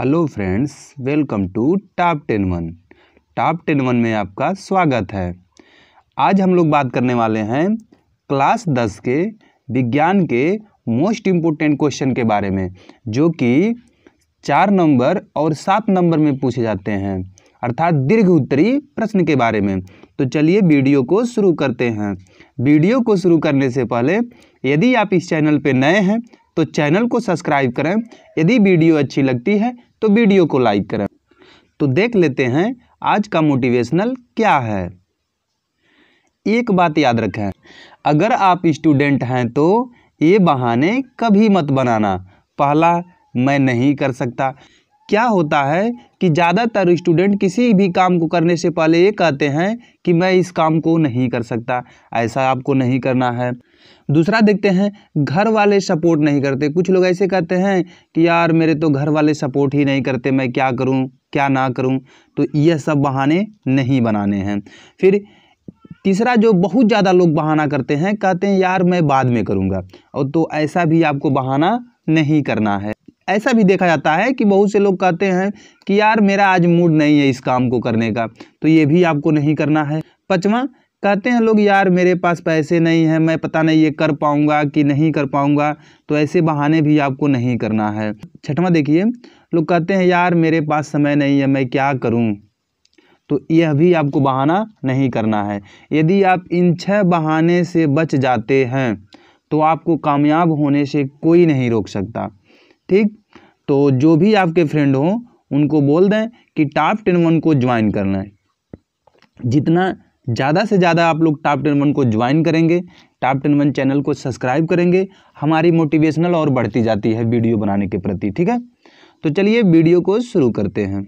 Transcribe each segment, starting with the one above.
hello friends welcome to top ten one top ten one में आपका स्वागत है आज हम लोग बात करने वाले हैं क्लास दस के विज्ञान के मोस्ट इम्पोर्टेंट क्वेश्चन के बारे में जो कि चार नंबर और सात नंबर में पूछे जाते हैं अर्थात दीर्घ उत्तरी प्रश्न के बारे में तो चलिए वीडियो को शुरू करते हैं वीडियो को शुरू करने से पहले यदि आप इस चैनल पर नए हैं तो चैनल को सब्सक्राइब करें यदि वीडियो अच्छी लगती है तो वीडियो को लाइक करें तो देख लेते हैं आज का मोटिवेशनल क्या है एक बात याद रखें अगर आप स्टूडेंट हैं तो ये बहाने कभी मत बनाना पहला मैं नहीं कर सकता क्या होता है कि ज़्यादातर स्टूडेंट किसी भी काम को करने से पहले ये कहते हैं कि मैं इस काम को नहीं कर सकता ऐसा आपको नहीं करना है दूसरा देखते हैं घर वाले सपोर्ट नहीं करते कुछ लोग ऐसे कहते हैं कि यार मेरे तो घर वाले सपोर्ट ही नहीं करते मैं क्या करूं क्या ना करूं तो ये सब बहाने नहीं बनाने हैं फिर तीसरा जो बहुत ज़्यादा लोग बहाना करते हैं कहते हैं यार मैं बाद में करूँगा और तो ऐसा भी आपको बहाना नहीं करना है ऐसा भी देखा जाता है कि बहुत से लोग कहते हैं कि यार मेरा आज मूड नहीं है इस काम को करने का तो ये भी आपको नहीं करना है पचवा कहते हैं लोग यार मेरे पास पैसे नहीं हैं मैं पता नहीं ये कर पाऊँगा कि नहीं कर पाऊँगा तो ऐसे बहाने भी आपको नहीं करना है छठवा देखिए लोग कहते हैं यार मेरे पास समय नहीं है मैं क्या करूँ तो यह भी आपको बहाना नहीं करना है यदि आप इन छह बहाने से बच जाते हैं तो आपको कामयाब होने से कोई नहीं रोक सकता ठीक तो जो भी आपके फ्रेंड हों उनको बोल दें कि टॉप टेन वन को ज्वाइन करना है जितना ज़्यादा से ज़्यादा आप लोग टॉप टेन वन को ज्वाइन करेंगे टॉप टेन वन चैनल को सब्सक्राइब करेंगे हमारी मोटिवेशनल और बढ़ती जाती है वीडियो बनाने के प्रति ठीक है तो चलिए वीडियो को शुरू करते हैं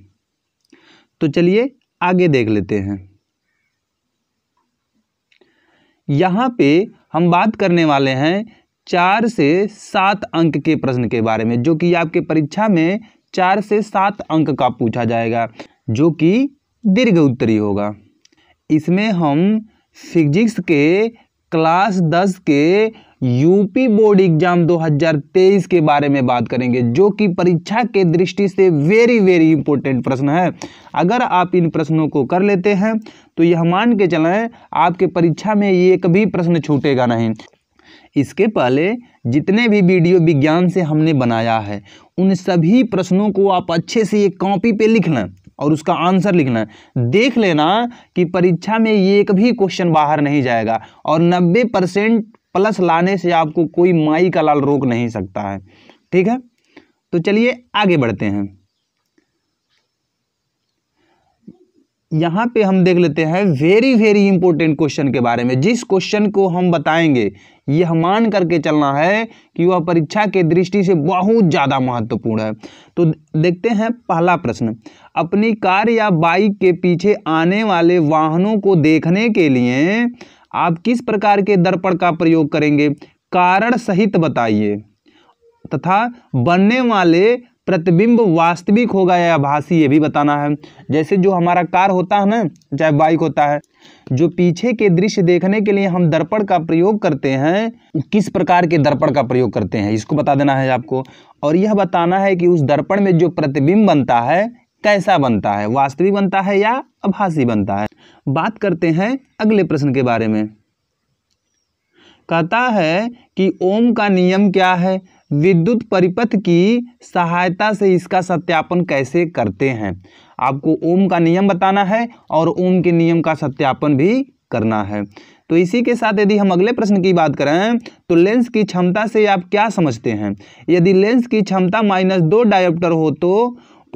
तो चलिए आगे देख लेते हैं यहाँ पे हम बात करने वाले हैं चार से सात अंक के प्रश्न के बारे में जो कि आपके परीक्षा में चार से सात अंक का पूछा जाएगा जो कि दीर्घ उत्तरी होगा इसमें हम फिजिक्स के क्लास दस के यूपी बोर्ड एग्जाम 2023 के बारे में बात करेंगे जो कि परीक्षा के दृष्टि से वेरी वेरी इंपॉर्टेंट प्रश्न है अगर आप इन प्रश्नों को कर लेते हैं तो यह मान के चलें आपके परीक्षा में ये कभी प्रश्न छूटेगा नहीं इसके पहले जितने भी वीडियो विज्ञान से हमने बनाया है उन सभी प्रश्नों को आप अच्छे से ये कॉपी पे लिख लें और उसका आंसर लिखना देख लेना कि परीक्षा में ये एक भी क्वेश्चन बाहर नहीं जाएगा और नब्बे परसेंट प्लस लाने से आपको कोई माई का लाल रोक नहीं सकता है ठीक है तो चलिए आगे बढ़ते हैं यहाँ पे हम देख लेते हैं वेरी वेरी इंपॉर्टेंट क्वेश्चन के बारे में जिस क्वेश्चन को हम बताएंगे यह मान करके चलना है कि वह परीक्षा के दृष्टि से बहुत ज़्यादा महत्वपूर्ण है तो देखते हैं पहला प्रश्न अपनी कार या बाइक के पीछे आने वाले वाहनों को देखने के लिए आप किस प्रकार के दर्पण का प्रयोग करेंगे कारण सहित बताइए तथा बनने वाले प्रतिबिंब वास्तविक होगा या आभासी ये भी बताना है जैसे जो हमारा कार होता है ना चाहे बाइक होता है जो पीछे के दृश्य देखने के लिए हम दर्पण का प्रयोग करते हैं किस प्रकार के दर्पण का प्रयोग करते हैं इसको बता देना है आपको और यह बताना है कि उस दर्पण में जो प्रतिबिंब बनता है कैसा बनता है वास्तविक बनता है या आभासी बनता है बात करते हैं अगले प्रश्न के बारे में कहता है कि ओम का नियम क्या है विद्युत परिपथ की सहायता से इसका सत्यापन कैसे करते हैं आपको ओम का नियम बताना है और ओम के नियम का सत्यापन भी करना है तो इसी के साथ यदि हम अगले प्रश्न की बात करें तो लेंस की क्षमता से आप क्या समझते हैं यदि लेंस की क्षमता माइनस दो डायोप्टर हो तो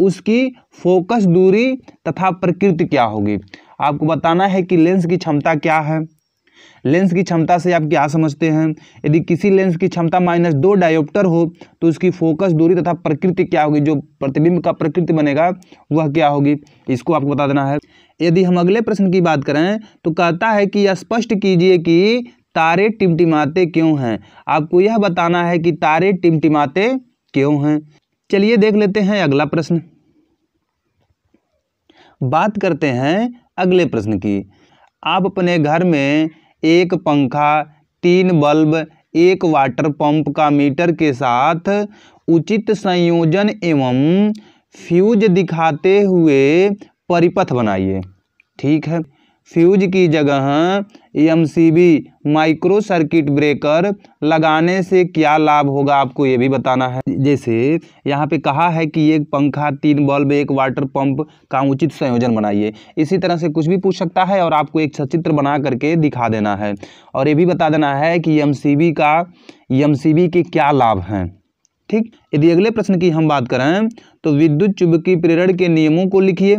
उसकी फोकस दूरी तथा प्रकृति क्या होगी आपको बताना है कि लेंस की क्षमता क्या है लेंस की क्षमता से आप क्या समझते हैं यदि किसी लेंस की क्षमता माइनस दो डायोप्टर हो तो उसकी फोकस दूरी तथा प्रकृति क्या होगी जो प्रतिबिंब का प्रकृति बनेगा वह क्या होगी इसको आपको बता देना है यदि हम अगले प्रश्न की बात करें तो कहता है कि स्पष्ट कीजिए कि तारे टिमटिमाते क्यों हैं आपको यह बताना है कि तारे टिमटिमाते क्यों हैं चलिए देख लेते हैं अगला प्रश्न बात करते हैं अगले प्रश्न की आप अपने घर में एक पंखा तीन बल्ब एक वाटर पंप का मीटर के साथ उचित संयोजन एवं फ्यूज दिखाते हुए परिपथ बनाइए ठीक है फ्यूज की जगह M C B micro circuit breaker लगाने से क्या लाभ होगा आपको ये भी बताना है जैसे यहाँ पे कहा है कि एक पंखा तीन बल्ब एक वाटर पंप का उचित संयोजन बनाइए इसी तरह से कुछ भी पूछ सकता है और आपको एक सचित्र बना करके दिखा देना है और ये भी बता देना है कि एम सी बी का एम सी बी के क्या लाभ हैं ठीक यदि अगले प्रश्न की हम बात करें तो विद्युत चुंबकीय प्रेरण के नियमों को लिखिए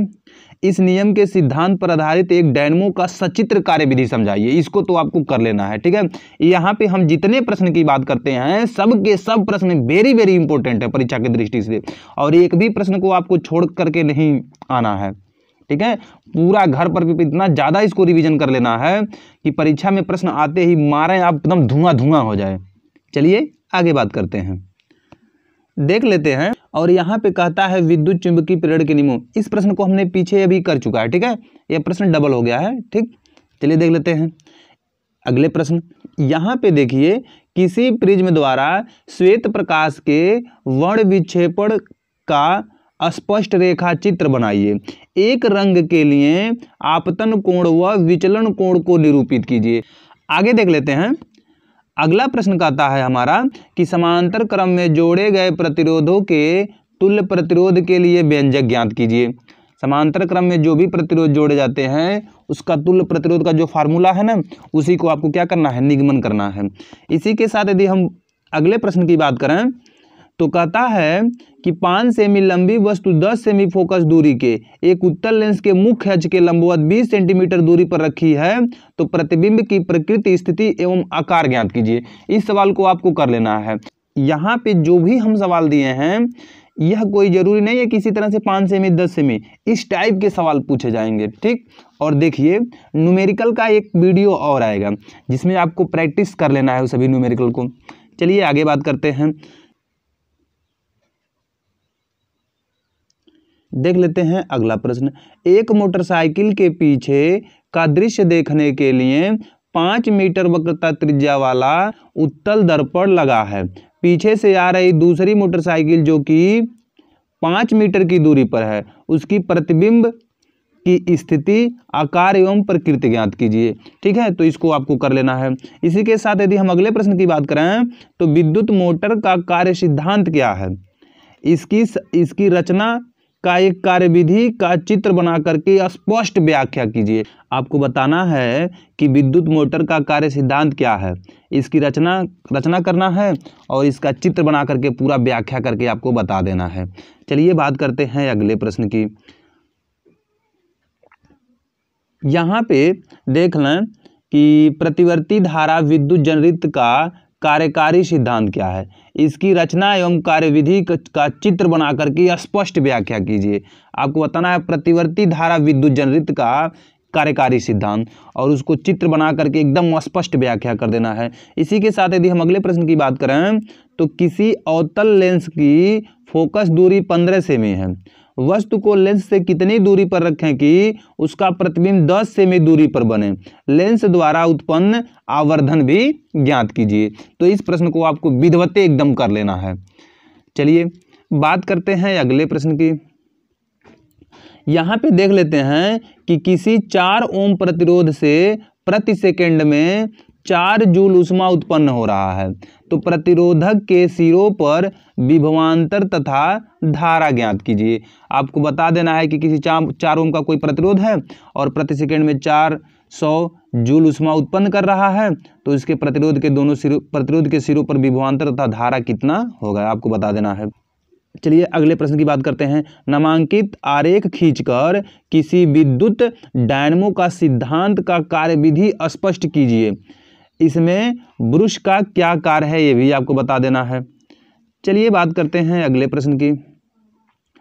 इस नियम के सिद्धांत पर आधारित एक डायनमो का सचित्र कार्यविधि समझाइए इसको तो आपको कर लेना है ठीक है यहाँ पे हम जितने प्रश्न की बात करते हैं सब के सब प्रश्न वेरी वेरी इंपॉर्टेंट है परीक्षा की दृष्टि से और एक भी प्रश्न को आपको छोड़ करके नहीं आना है ठीक है पूरा घर पर भी इतना ज़्यादा इसको रिविजन कर लेना है कि परीक्षा में प्रश्न आते ही मारें आप एकदम धुआं धुआं हो जाए चलिए आगे बात करते हैं देख लेते हैं और यहाँ पे कहता है विद्युत चुंबकीय प्रेरण के नियमों इस प्रश्न को हमने पीछे अभी कर चुका है ठीक है यह प्रश्न डबल हो गया है ठीक चलिए देख लेते हैं अगले प्रश्न यहाँ पे देखिए किसी प्रिज्म द्वारा श्वेत प्रकाश के वर्ण विक्षेपण का स्पष्ट रेखा चित्र बनाइए एक रंग के लिए आपतन कोण व विचलन कोण को निरूपित कीजिए आगे देख लेते हैं अगला प्रश्न कहता है हमारा कि समांतर क्रम में जोड़े गए प्रतिरोधों के तुल्य प्रतिरोध के लिए व्यंजक ज्ञात कीजिए समांतर क्रम में जो भी प्रतिरोध जोड़े जाते हैं उसका तुल्य प्रतिरोध का जो फार्मूला है ना उसी को आपको क्या करना है निगमन करना है इसी के साथ यदि हम अगले प्रश्न की बात करें तो कहता है कि पाँच सेमी लंबी वस्तु दस सेमी फोकस दूरी के एक उत्तल लेंस के मुख्य हज के लंबवत बीस सेंटीमीटर दूरी पर रखी है तो प्रतिबिंब की प्रकृति स्थिति एवं आकार ज्ञात कीजिए इस सवाल को आपको कर लेना है यहाँ पे जो भी हम सवाल दिए हैं यह कोई ज़रूरी नहीं है किसी तरह से पाँच सेमी दस सेमी इस टाइप के सवाल पूछे जाएंगे ठीक और देखिए न्यूमेरिकल का एक वीडियो और आएगा जिसमें आपको प्रैक्टिस कर लेना है सभी न्यूमेरिकल को चलिए आगे बात करते हैं देख लेते हैं अगला प्रश्न एक मोटरसाइकिल के पीछे का दृश्य देखने के लिए पाँच मीटर वक्रता त्रिज्या वाला उत्तल दर्पण लगा है पीछे से आ रही दूसरी मोटरसाइकिल जो कि पाँच मीटर की दूरी पर है उसकी प्रतिबिंब की स्थिति आकार एवं प्रकृति ज्ञात कीजिए ठीक है तो इसको आपको कर लेना है इसी के साथ यदि हम अगले प्रश्न की बात करें तो विद्युत मोटर का कार्य सिद्धांत क्या है इसकी इसकी रचना का एक कार्यविधि का चित्र बना करके स्पष्ट व्याख्या कीजिए आपको बताना है कि विद्युत मोटर का कार्य सिद्धांत क्या है इसकी रचना रचना करना है और इसका चित्र बना करके पूरा व्याख्या करके आपको बता देना है चलिए बात करते हैं अगले प्रश्न की यहाँ पे देख लें कि प्रतिवर्ती धारा विद्युत जनरित का कार्यकारी सिद्धांत क्या है इसकी रचना एवं कार्यविधि का चित्र बना करके स्पष्ट व्याख्या कीजिए आपको बताना है प्रतिवर्ती धारा विद्युत जनरित का कार्यकारी सिद्धांत और उसको चित्र बना करके एकदम स्पष्ट व्याख्या कर देना है इसी के साथ यदि हम अगले प्रश्न की बात करें तो किसी अवतल लेंस की फोकस दूरी पंद्रह सेमी है वस्तु को लेंस से कितनी दूरी पर रखें कि उसका प्रतिबिंब 10 सेमी दूरी पर बने लेंस द्वारा उत्पन्न आवर्धन भी ज्ञात कीजिए तो इस प्रश्न को आपको विधवते एकदम कर लेना है चलिए बात करते हैं अगले प्रश्न की यहाँ पे देख लेते हैं कि किसी चार ओम प्रतिरोध से प्रति सेकंड में चार जूल उष्मा उत्पन्न हो रहा है तो प्रतिरोधक के सिरों पर विभवान्तर तथा धारा ज्ञात कीजिए आपको बता देना है कि किसी चा, चार ओम का कोई प्रतिरोध है और प्रति सेकेंड में चार सौ जूल उष्मा उत्पन्न कर रहा है तो इसके प्रतिरोध के दोनों सिरों प्रतिरोध के सिरों पर विभवान्तर तथा धारा कितना होगा आपको बता देना है चलिए अगले प्रश्न की बात करते हैं नामांकित आरेख खींचकर किसी विद्युत डायनमो का सिद्धांत का कार्यविधि स्पष्ट कीजिए इसमें ब्रुश का क्या कार्य है ये भी आपको बता देना है चलिए बात करते हैं अगले प्रश्न की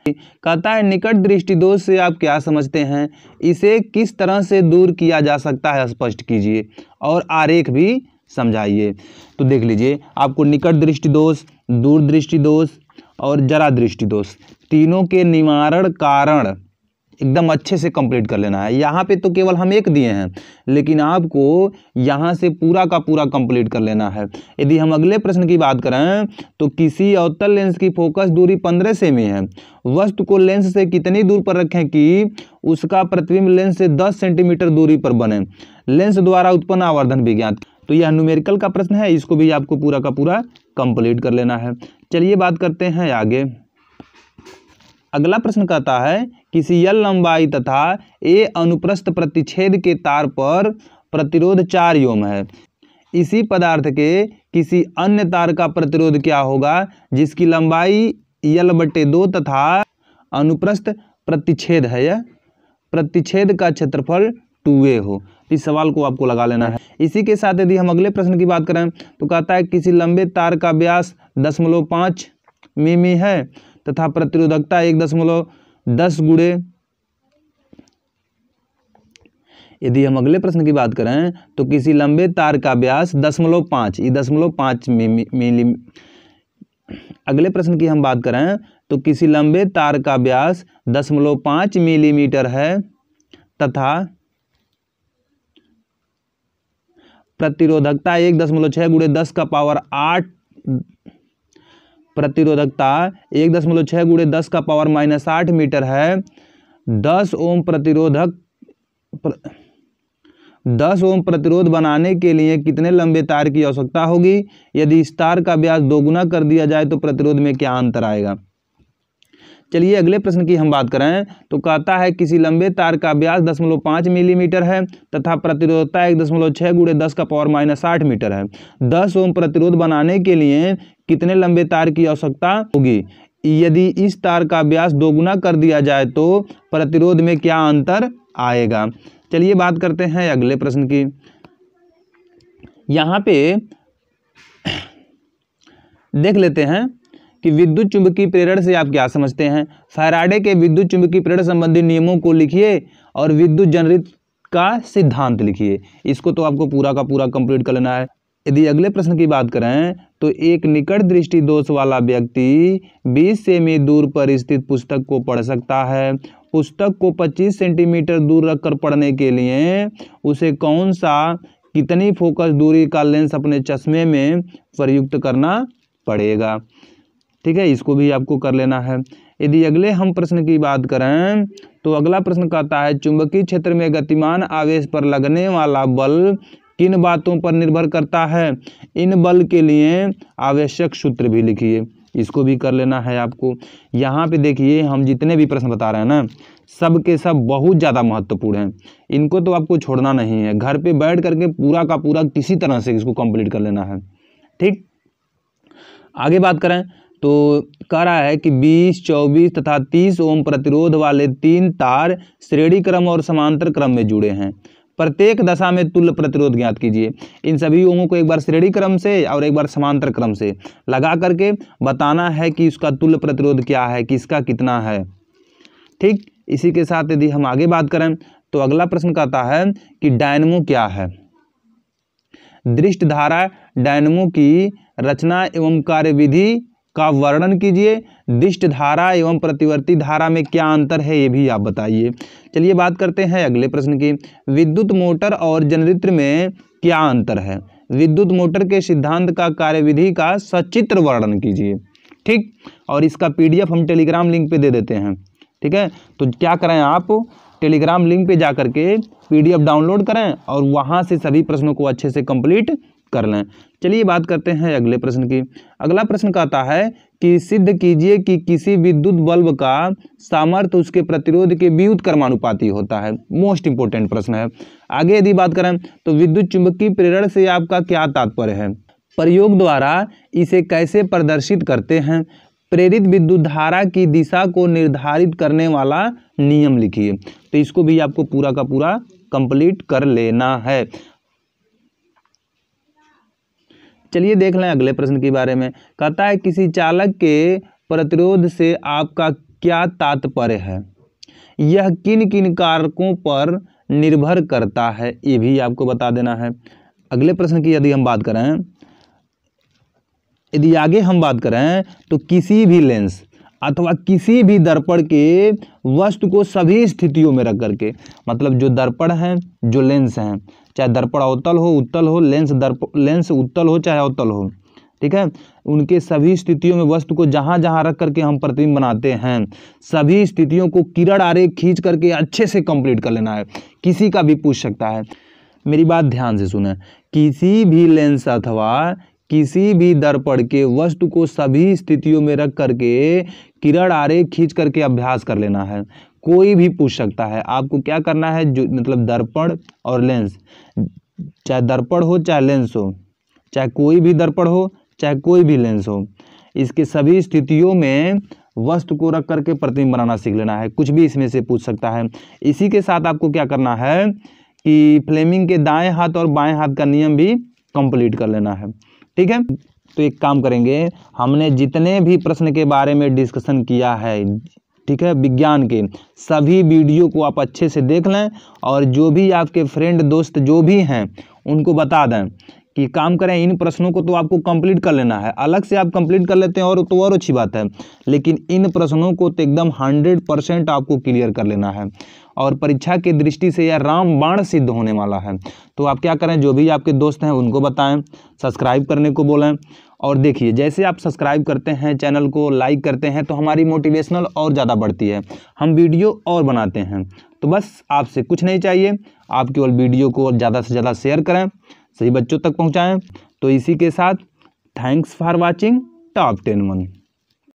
कहता है निकट दृष्टि दोष से आप क्या समझते हैं इसे किस तरह से दूर किया जा सकता है स्पष्ट कीजिए और आरेख भी समझाइए तो देख लीजिए आपको निकट दृष्टि दोष दूर दृष्टि दोष और जरा दृष्टि दोष तीनों के निवारण कारण एकदम अच्छे से कंप्लीट कर लेना है यहाँ पे तो केवल हम एक दिए हैं लेकिन आपको यहाँ से पूरा का पूरा कंप्लीट कर लेना है यदि हम अगले प्रश्न की बात करें तो किसी अवतल लेंस की फोकस दूरी पंद्रह सेमी है वस्तु को लेंस से कितनी दूर पर रखें कि उसका प्रतिबिंब लेंस से दस सेंटीमीटर दूरी पर बने लेंस द्वारा उत्पन्न आवर्धन ज्ञात तो यह न्यूमेरिकल का प्रश्न है इसको भी आपको पूरा का पूरा कंप्लीट कर लेना है चलिए बात करते हैं आगे अगला प्रश्न कहता है किसी यल लंबाई तथा ए अनुप्रस्थ प्रतिच्छेद के तार पर प्रतिरोध चार योम है इसी पदार्थ के किसी अन्य तार का प्रतिरोध क्या होगा जिसकी लंबाई यल बटे दो तथा अनुप्रस्थ प्रतिच्छेद है यह प्रतिच्छेद का क्षेत्रफल टू ए हो इस सवाल को आपको लगा लेना है इसी के साथ यदि हम अगले प्रश्न की बात करें तो कहता है किसी लंबे तार का व्यास दशमलव पाँच मिमी है तथा प्रतिरोधकता एक दशमलव दस गुड़े यदि हम अगले प्रश्न की बात करें तो किसी लंबे तार का व्यास दशमलव पाँच ये दशमलव पाँच मिली अगले प्रश्न की हम बात करें तो किसी लंबे तार का व्यास दशमलव पाँच मिलीमीटर है तथा प्रतिरोधकता एक दशमलव छः गुड़े दस का पावर आठ प्रतिरोधकता एक दशमलव छः गुड़े दस का पावर माइनस आठ मीटर है दस ओम प्रतिरोधक प्र, दस ओम प्रतिरोध बनाने के लिए कितने लंबे तार की आवश्यकता होगी यदि इस तार का ब्याज दोगुना कर दिया जाए तो प्रतिरोध में क्या अंतर आएगा चलिए अगले प्रश्न की हम बात करें तो कहता है किसी लंबे तार का व्यास दशमलव पाँच मिलीमीटर है तथा प्रतिरोधता एक दशमलव छः गुड़े दस का पावर माइनस साठ मीटर है दस ओम प्रतिरोध बनाने के लिए कितने लंबे तार की आवश्यकता होगी यदि इस तार का ब्यास दोगुना कर दिया जाए तो प्रतिरोध में क्या अंतर आएगा चलिए बात करते हैं अगले प्रश्न की यहाँ पे देख लेते हैं कि विद्युत चुंबकीय प्रेरण से आप क्या समझते हैं फैराडे के विद्युत चुंबकीय प्रेरण संबंधी नियमों को लिखिए और विद्युत जनरित का सिद्धांत लिखिए इसको तो आपको पूरा का पूरा कंप्लीट कर लेना है यदि अगले प्रश्न की बात करें तो एक निकट दृष्टि दोष वाला व्यक्ति 20 सेमी दूर पर स्थित पुस्तक को पढ़ सकता है पुस्तक को 25 सेंटीमीटर दूर रखकर पढ़ने के लिए उसे कौन सा कितनी फोकस दूरी का लेंस अपने चश्मे में प्रयुक्त करना पड़ेगा ठीक है इसको भी आपको कर लेना है यदि अगले हम प्रश्न की बात करें तो अगला प्रश्न कहता है चुंबकीय क्षेत्र में गतिमान आवेश पर लगने वाला बल किन बातों पर निर्भर करता है इन बल के लिए आवश्यक सूत्र भी लिखिए इसको भी कर लेना है आपको यहाँ पे देखिए हम जितने भी प्रश्न बता रहे हैं ना सब के सब बहुत ज़्यादा महत्वपूर्ण हैं इनको तो आपको छोड़ना नहीं है घर पे बैठ करके पूरा का पूरा किसी तरह से इसको कंप्लीट कर लेना है ठीक आगे बात करें तो कह रहा है कि 20, 24 तथा 30 ओम प्रतिरोध वाले तीन तार श्रेणी क्रम और समांतर क्रम में जुड़े हैं प्रत्येक दशा में तुल्य प्रतिरोध ज्ञात कीजिए इन सभी ओमों को एक बार श्रेणी क्रम से और एक बार समांतर क्रम से लगा करके बताना है कि उसका तुल्य प्रतिरोध क्या है किसका कितना है ठीक इसी के साथ यदि हम आगे बात करें तो अगला प्रश्न कहता है कि डायनमो क्या है दृष्ट धारा डायनमो की रचना एवं कार्यविधि का वर्णन कीजिए दिष्ट धारा एवं प्रतिवर्ती धारा में क्या अंतर है ये भी आप बताइए चलिए बात करते हैं अगले प्रश्न की विद्युत मोटर और जनरित्र में क्या अंतर है विद्युत मोटर के सिद्धांत का कार्यविधि का सचित्र वर्णन कीजिए ठीक और इसका पीडीएफ हम टेलीग्राम लिंक पे दे देते हैं ठीक है तो क्या करें आप टेलीग्राम लिंक पे जा करके पीडीएफ डाउनलोड करें और वहाँ से सभी प्रश्नों को अच्छे से कंप्लीट कर लें चलिए बात करते हैं अगले प्रश्न की अगला प्रश्न कहता है कि सिद्ध कीजिए कि किसी विद्युत बल्ब का सामर्थ्य उसके प्रतिरोध के विद्युत कर्मानुपाती होता है मोस्ट इंपोर्टेंट प्रश्न है आगे यदि बात करें तो विद्युत चुंबकीय प्रेरण से आपका क्या तात्पर्य है प्रयोग द्वारा इसे कैसे प्रदर्शित करते हैं प्रेरित विद्युत धारा की दिशा को निर्धारित करने वाला नियम लिखिए तो इसको भी आपको पूरा का पूरा कंप्लीट कर लेना है चलिए देख लें अगले प्रश्न के बारे में कहता है किसी चालक के प्रतिरोध से आपका क्या तात्पर्य है यह किन किन कारकों पर निर्भर करता है ये भी आपको बता देना है अगले प्रश्न की यदि हम बात करें यदि आगे हम बात करें तो किसी भी लेंस अथवा किसी भी दर्पण के वस्तु को सभी स्थितियों में रख करके मतलब जो दर्पण है जो लेंस हैं चाहे दर्पण अवतल हो उत्तल हो लेंस दर्प लेंस उत्तल हो चाहे अवतल हो ठीक है उनके सभी स्थितियों में वस्तु को जहाँ जहाँ रख करके हम प्रतिबिंब बनाते हैं सभी स्थितियों को किरण आरेख खींच करके अच्छे से कंप्लीट कर लेना है किसी का भी पूछ सकता है मेरी बात ध्यान से सुने किसी भी लेंस अथवा किसी भी दर्पण के वस्तु को सभी स्थितियों में रख करके किरण आरेख खींच करके अभ्यास कर लेना है कोई भी पूछ सकता है आपको क्या करना है जो मतलब दर्पण और लेंस चाहे दर्पण हो चाहे लेंस हो चाहे कोई भी दर्पण हो चाहे कोई भी लेंस हो इसके सभी स्थितियों में वस्तु को रख करके प्रतिबिंब बनाना सीख लेना है कुछ भी इसमें से पूछ सकता है इसी के साथ आपको क्या करना है कि फ्लेमिंग के दाएं हाथ और बाएं हाथ का नियम भी कंप्लीट कर लेना है ठीक है तो एक काम करेंगे हमने जितने भी प्रश्न के बारे में डिस्कशन किया है ठीक है विज्ञान के सभी वीडियो को आप अच्छे से देख लें और जो भी आपके फ्रेंड दोस्त जो भी हैं उनको बता दें कि काम करें इन प्रश्नों को तो आपको कंप्लीट कर लेना है अलग से आप कंप्लीट कर लेते हैं और तो और अच्छी बात है लेकिन इन प्रश्नों को तो एकदम हंड्रेड परसेंट आपको क्लियर कर लेना है और परीक्षा की दृष्टि से यह रामबाण सिद्ध होने वाला है तो आप क्या करें जो भी आपके दोस्त हैं उनको बताएं सब्सक्राइब करने को बोलें और देखिए जैसे आप सब्सक्राइब करते हैं चैनल को लाइक करते हैं तो हमारी मोटिवेशनल और ज़्यादा बढ़ती है हम वीडियो और बनाते हैं तो बस आपसे कुछ नहीं चाहिए आप केवल वीडियो को ज़्यादा से ज़्यादा शेयर करें सही बच्चों तक पहुँचाएँ तो इसी के साथ thanks for watching top ten one